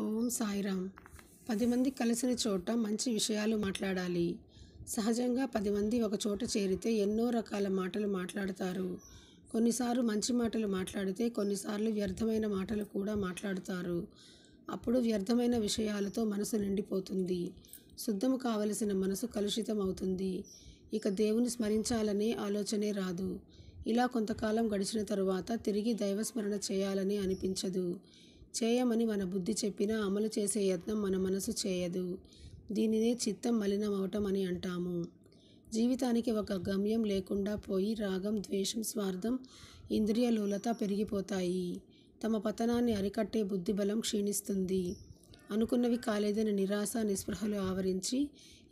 ఓం సాయిరామ్ పది మంది కలిసిన చోట మంచి విషయాలు మాట్లాడాలి సహజంగా పది మంది ఒక చోట చేరితే ఎన్నో రకాల మాటలు మాట్లాడతారు కొన్నిసార్లు మంచి మాటలు మాట్లాడితే కొన్నిసార్లు వ్యర్థమైన మాటలు కూడా మాట్లాడుతారు అప్పుడు వ్యర్థమైన విషయాలతో మనసు నిండిపోతుంది శుద్ధము కావలసిన మనసు కలుషితం అవుతుంది ఇక దేవుని స్మరించాలనే ఆలోచనే రాదు ఇలా కొంతకాలం గడిచిన తరువాత తిరిగి దైవస్మరణ చేయాలని అనిపించదు చేయమని మన బుద్ధి చెప్పినా అమలు చేసే యత్నం మన మనసు చేయదు దీనినే చిత్తం మలినమవటం అని అంటాము జీవితానికి ఒక గమ్యం లేకుండా పోయి రాగం ద్వేషం స్వార్థం ఇంద్రియలోలత పెరిగిపోతాయి తమ పతనాన్ని అరికట్టే బుద్ధి బలం క్షీణిస్తుంది అనుకున్నవి కాలేదని నిరాశ నిస్పృహలు ఆవరించి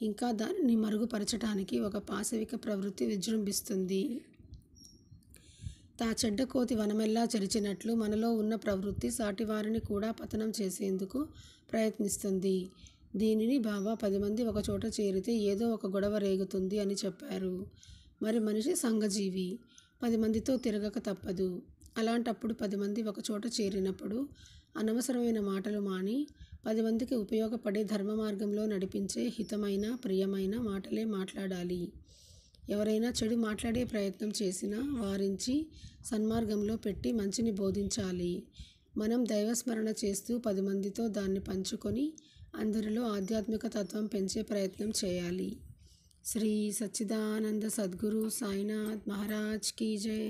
ఇంకా దానిని మరుగుపరచడానికి ఒక పాశవిక ప్రవృత్తి విజృంభిస్తుంది తా చెడ్డ కోతి వనమెల్లా చెరిచినట్లు మనలో ఉన్న ప్రవృత్తి సాటివారిని కూడా పతనం చేసేందుకు ప్రయత్నిస్తుంది దీనిని బాబా పది మంది ఒకచోట చేరితే ఏదో ఒక గొడవ రేగుతుంది అని చెప్పారు మరి మనిషి సంఘజీవి పది మందితో తిరగక తప్పదు అలాంటప్పుడు పది మంది ఒకచోట చేరినప్పుడు అనవసరమైన మాటలు మాని పది మందికి ఉపయోగపడే ధర్మ మార్గంలో నడిపించే హితమైన ప్రియమైన మాటలే మాట్లాడాలి ఎవరైనా చెడు మాట్లాడే ప్రయత్నం చేసినా వారించి సన్మార్గంలో పెట్టి మంచిని బోధించాలి మనం దైవస్మరణ చేస్తూ పది మందితో దాన్ని పంచుకొని అందరిలో ఆధ్యాత్మిక తత్వం పెంచే ప్రయత్నం చేయాలి శ్రీ సచ్చిదానంద సద్గురు సాయినాథ్ మహారాజ్ కీ జై